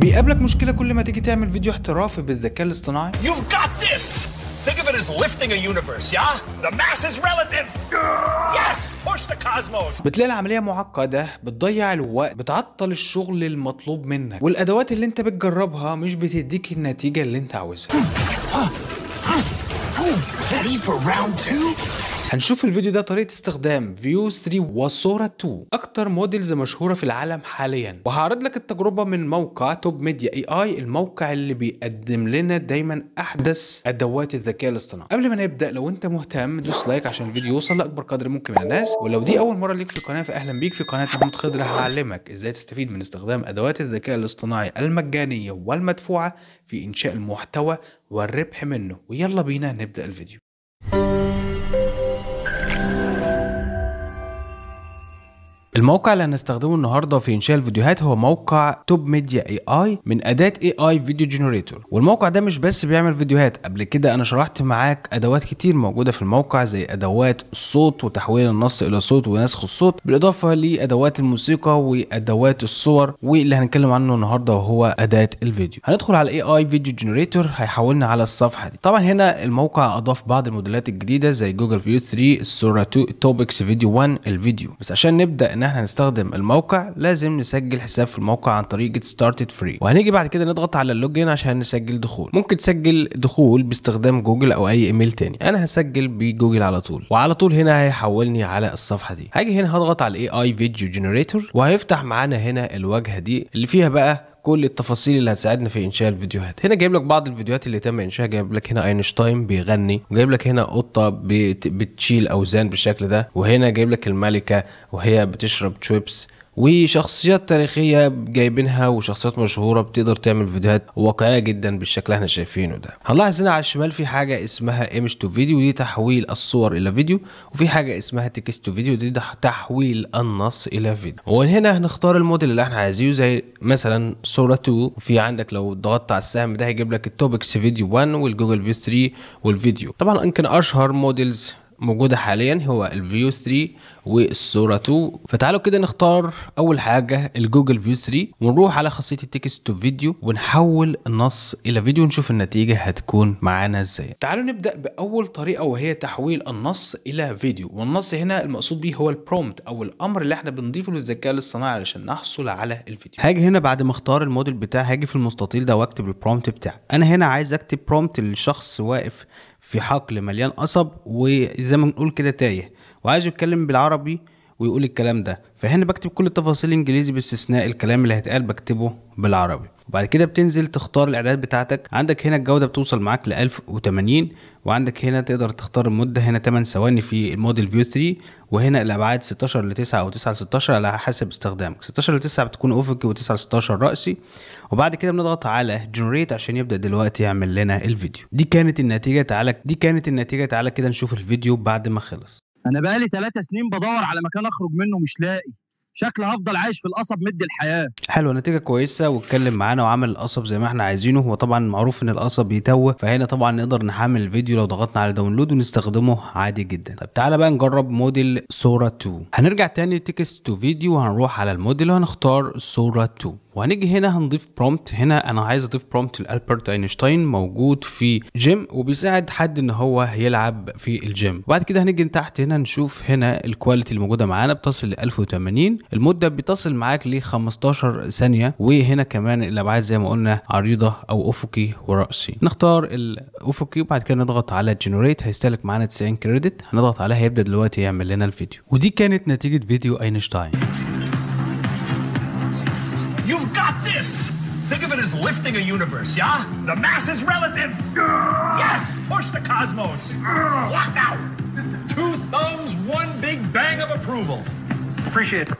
بيقابلك مشكلة كل ما تيجي تعمل فيديو احترافي بالذكاء الاصطناعي You've got this! Think of it as lifting a universe, yeah? The mass is relative! Yes! Push the cosmos! بتلاقي العملية معقدة، بتضيع الوقت، بتعطل الشغل المطلوب منك، والأدوات اللي أنت بتجربها مش بتديك النتيجة اللي أنت عاوزها. Ready for round two? هنشوف الفيديو ده طريقه استخدام فيو 3 وصورة 2 اكتر موديلز مشهوره في العالم حاليا وهعرض لك التجربه من موقع توب ميديا اي اي الموقع اللي بيقدم لنا دايما احدث ادوات الذكاء الاصطناعي قبل ما نبدا لو انت مهتم دوس لايك عشان الفيديو يوصل لاكبر قدر ممكن من الناس ولو دي اول مره ليك في القناه فاهلا بيك في قناه محمود خضر هعلمك ازاي تستفيد من استخدام ادوات الذكاء الاصطناعي المجانيه والمدفوعه في انشاء المحتوى والربح منه ويلا بينا نبدا الفيديو الموقع اللي هنستخدمه النهارده في انشاء الفيديوهات هو موقع توب ميديا اي اي من اداه اي اي فيديو جنريتور والموقع ده مش بس بيعمل فيديوهات قبل كده انا شرحت معاك ادوات كتير موجوده في الموقع زي ادوات الصوت وتحويل النص الى صوت ونسخ الصوت بالاضافه لادوات الموسيقى وادوات الصور واللي هنتكلم عنه النهارده وهو اداه الفيديو هندخل على اي اي فيديو جنريتور هيحولنا على الصفحه دي طبعا هنا الموقع اضاف بعض الموديلات الجديده زي جوجل فيو 3 الصوره 2 التوبكس فيديو 1 الفيديو بس عشان نبدا ان احنا نستخدم الموقع لازم نسجل حساب في الموقع عن طريق جيت ستارتد فري وهنيجي بعد كده نضغط على اللوجن عشان نسجل دخول ممكن تسجل دخول باستخدام جوجل او اي ايميل تاني انا هسجل بجوجل على طول وعلى طول هنا هيحولني على الصفحه دي هاجي هنا هضغط على الاي اي فيديو جنريتور وهيفتح معانا هنا الواجهه دي اللي فيها بقى كل التفاصيل اللي هتساعدنا في انشاء الفيديوهات هنا جايب لك بعض الفيديوهات اللي تم انشائها جايب لك هنا اينشتاين بيغني وجايب لك هنا قطه بتشيل اوزان بالشكل ده وهنا جايب لك الملكه وهي بتشرب تشيبس وشخصيات تاريخيه جايبينها وشخصيات مشهوره بتقدر تعمل فيديوهات واقعيه جدا بالشكل اللي احنا شايفينه ده هنلاحظ هنا على الشمال في حاجه اسمها ايمج تو فيديو ودي تحويل الصور الى فيديو وفي حاجه اسمها تكست تو فيديو دي تحويل النص الى فيديو وهنا هنختار الموديل اللي احنا عايزينه زي مثلا صوره 2 في عندك لو ضغطت على السهم ده هيجيب لك التوبكس فيديو 1 والجوجل فيو 3 والفيديو طبعا يمكن اشهر موديلز موجودة حاليا هو الفيو 3 والصورة 2 فتعالوا كده نختار أول حاجة الجوجل فيو 3 ونروح على خاصية التكست تو فيديو ونحول النص إلى فيديو ونشوف النتيجة هتكون معانا إزاي تعالوا نبدأ بأول طريقة وهي تحويل النص إلى فيديو والنص هنا المقصود بيه هو البرومت أو الأمر اللي احنا بنضيفه للذكاء الاصطناعي علشان نحصل على الفيديو هاجي هنا بعد ما اختار الموديل بتاعي هاجي في المستطيل ده واكتب البرومت بتاعي أنا هنا عايز أكتب برومت للشخص واقف في حقل مليان قصب وزي ما بنقول كده تايه وعايزه يتكلم بالعربي ويقول الكلام ده فهنا بكتب كل التفاصيل الانجليزي باستثناء الكلام اللي هيتقال بكتبه بالعربي وبعد كده بتنزل تختار الاعداد بتاعتك عندك هنا الجوده بتوصل معاك ل 1080 وعندك هنا تقدر تختار المده هنا 8 ثواني في الموديل فيو 3 وهنا الابعاد 16 ل 9 او 9 ل 16 على حسب استخدامك 16 ل 9 بتكون افقي و9 ل 16 راسي وبعد كده بنضغط على جنريت عشان يبدا دلوقتي يعمل لنا الفيديو دي كانت النتيجه تعالى دي كانت النتيجه تعالى كده نشوف الفيديو بعد ما خلص انا بقالي 3 سنين بدور على مكان اخرج منه مش لاقي شكل افضل عايش في القصب مد الحياه حلوه نتيجه كويسه واتكلم معانا وعمل القصب زي ما احنا عايزينه هو طبعا معروف ان القصب بيتوه فهنا طبعا نقدر نحمل الفيديو لو ضغطنا على داونلود ونستخدمه عادي جدا طب تعالى بقى نجرب موديل صوره 2 هنرجع تاني تكست تو فيديو وهنروح على الموديل وهنختار صوره 2 وهنيجي هنا هنضيف برومبت هنا انا عايز اضيف برومبت لالبرت اينشتاين موجود في جيم وبيساعد حد ان هو يلعب في الجيم وبعد كده هنيجي تحت هنا نشوف هنا الكواليتي اللي موجوده معانا بتصل ل 1080 المده بتصل معاك ل 15 ثانيه وهنا كمان الابعاد زي ما قلنا عريضه او افقي وراسي نختار الافقي وبعد كده نضغط على جنريت هيستهلك معانا 90 كريدت هنضغط عليها هيبدا دلوقتي يعمل لنا الفيديو ودي كانت نتيجه فيديو اينشتاين this. Think of it as lifting a universe, yeah? The mass is relative. Yes, push the cosmos. Locked out. Two thumbs, one big bang of approval. Appreciate it.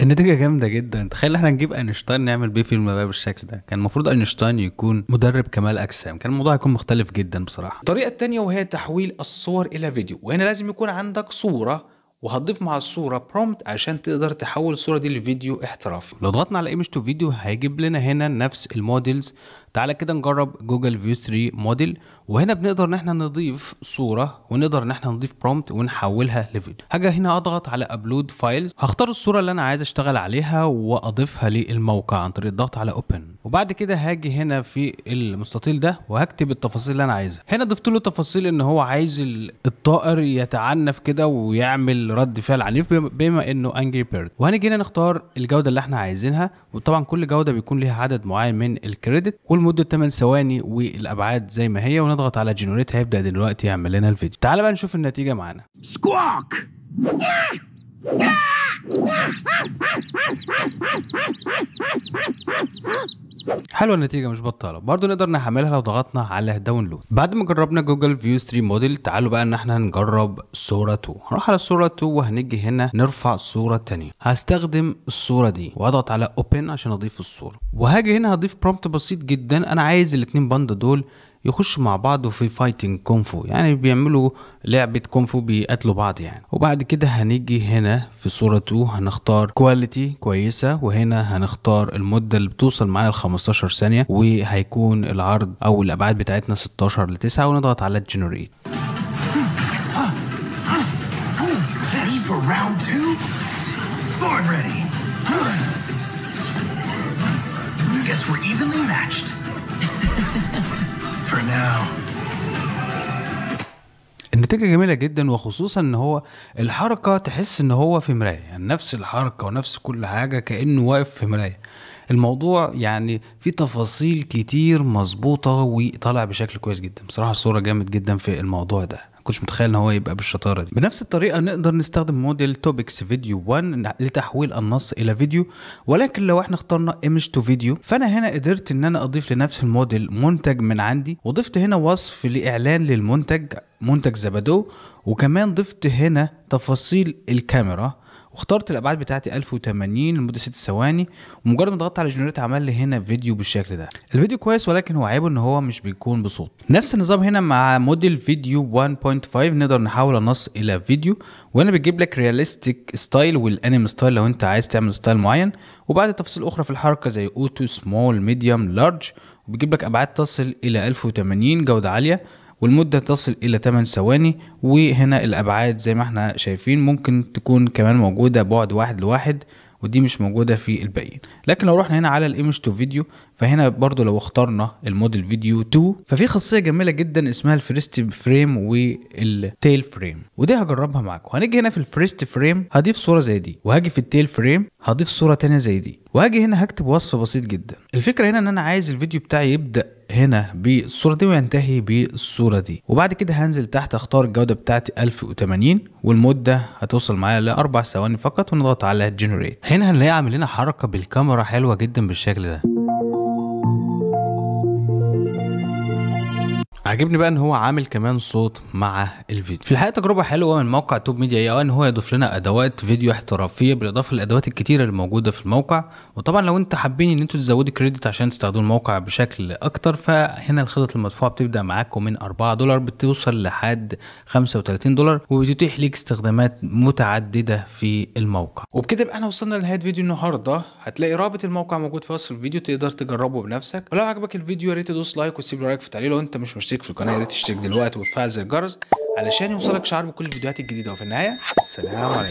النتيجة جامدة جدا تخيل احنا نجيب اينشتاين نعمل بيه فيلم بقى بالشكل ده كان المفروض اينشتاين يكون مدرب كمال اجسام كان الموضوع هيكون مختلف جدا بصراحة الطريقة التانية وهي تحويل الصور الى فيديو وهنا لازم يكون عندك صورة وهتضيف مع الصوره برومت عشان تقدر تحول الصوره دي لفيديو احترافي لو ضغطنا على image to video هيجيب لنا هنا نفس المودلز تعالى كده نجرب جوجل فيو 3 موديل وهنا بنقدر ان احنا نضيف صوره ونقدر ان احنا نضيف برومبت ونحولها لفيديو هاجي هنا اضغط على ابلود فايلز هختار الصوره اللي انا عايز اشتغل عليها واضيفها للموقع عن طريق الضغط على اوبن وبعد كده هاجي هنا في المستطيل ده وهكتب التفاصيل اللي انا عايزها هنا ضفت له تفاصيل ان هو عايز الطائر يتعنف كده ويعمل رد فعل عنيف بما انه انجري بيرد وهنيجي هنا نختار الجوده اللي احنا عايزينها وطبعا كل جوده بيكون ليها عدد معين من الكريدت والم لمده 8 ثواني والابعاد زي ما هي ونضغط على جنريت هيبدا دلوقتي يعمل لنا الفيديو تعال بقى نشوف النتيجه معانا سكواك حلوه النتيجه مش بطاله برضه نقدر نحملها لو ضغطنا على داونلود بعد ما جربنا جوجل فيو 3 موديل تعالوا بقى ان احنا نجرب صوره 2 هنروح على صوره 2 وهنيجي هنا نرفع صوره الثانيه هستخدم الصوره دي واضغط على اوبن عشان اضيف الصوره وهاجي هنا هضيف برومبت بسيط جدا انا عايز الاثنين باندا دول يخشوا مع بعض في فايتنج كونفو يعني بيعملوا لعبة كونفو بيقتلوا بعض يعني وبعد كده هنيجي هنا في صورة 2 هنختار كواليتي كويسة وهنا هنختار المدة اللي بتوصل معانا ل 15 ثانية وهيكون العرض او الابعاد بتاعتنا 16 ل 9 ونضغط على جنريت Guess we're evenly matched. النتيجة جميلة جدا وخصوصا ان هو الحركة تحس ان هو في مراية يعني نفس الحركة ونفس كل حاجة كأنه واقف في مراية الموضوع يعني في تفاصيل كتير مظبوطة وطالع بشكل كويس جدا بصراحة الصورة جامد جدا في الموضوع ده كنتش متخيل ان هو يبقى بالشطاره دي بنفس الطريقه نقدر نستخدم موديل توبكس فيديو 1 لتحويل النص الى فيديو ولكن لو احنا اخترنا ايمج تو فيديو فانا هنا قدرت ان انا اضيف لنفس الموديل منتج من عندي وضفت هنا وصف لاعلان للمنتج منتج زبادو وكمان ضفت هنا تفاصيل الكاميرا واخترت الابعاد بتاعتي 1080 لمده 6 ثواني ومجرد ما ضغطت على جنريت عمل لي هنا فيديو بالشكل ده الفيديو كويس ولكن هو عيبه ان هو مش بيكون بصوت نفس النظام هنا مع موديل فيديو 1.5 نقدر نحول النص الى فيديو وهنا بيجيب لك رياليستيك ستايل والانيم ستايل لو انت عايز تعمل ستايل معين وبعد تفاصيل اخرى في الحركه زي اوتو سمول ميديوم لارج وبيجيب لك ابعاد تصل الى 1080 جوده عاليه والمدة تصل إلى 8 ثواني وهنا الأبعاد زي ما احنا شايفين ممكن تكون كمان موجودة بعد واحد لواحد ودي مش موجودة في الباقيين لكن لو رحنا هنا على الايمج تو فيديو فهنا برضو لو اخترنا الموديل فيديو 2 ففي خاصيه جميله جدا اسمها الفريست فريم والتيل فريم ودي هجربها معاكم هنيجي هنا في الفريست فريم هضيف صوره زي دي وهاجي في التيل فريم هضيف صوره تانية زي دي وهاجي هنا هكتب وصف بسيط جدا الفكره هنا ان انا عايز الفيديو بتاعي يبدا هنا بالصورة دي وينتهي بالصورة دي وبعد كده هنزل تحت اختار الجودة بتاعتي 1080 والمدة هتوصل معايا لأربع ثواني فقط ونضغط على جنريت هنا هنلاقي عامل لنا حركة بالكاميرا حلوة جدا بالشكل ده عاجبني بقى ان هو عامل كمان صوت مع الفيديو في الحقيقه تجربه حلوه من موقع توب ميديا إيه اي ان هو يضيف لنا ادوات فيديو احترافيه بالاضافه للادوات الكتيره اللي موجوده في الموقع وطبعا لو انت حابين ان انتوا تزودوا كريدت عشان تستخدموا الموقع بشكل اكتر فهنا الخطط المدفوعه بتبدا معاكم من 4 دولار بتوصل لحد 35 دولار وبتتيح ليك استخدامات متعدده في الموقع وبكده يبقى احنا وصلنا لنهايه فيديو النهارده هتلاقي رابط الموقع موجود في وصف الفيديو تقدر تجربه بنفسك ولو عجبك الفيديو يا ريت تدوس لايك وتسيب لايك في التعليق لو انت مش مشترك اشترك في القناه يا ريت تشترك دلوقتي وتفعل زر الجرس علشان يوصلك شعار بكل الفيديوهات الجديده وفي النهايه السلام عليكم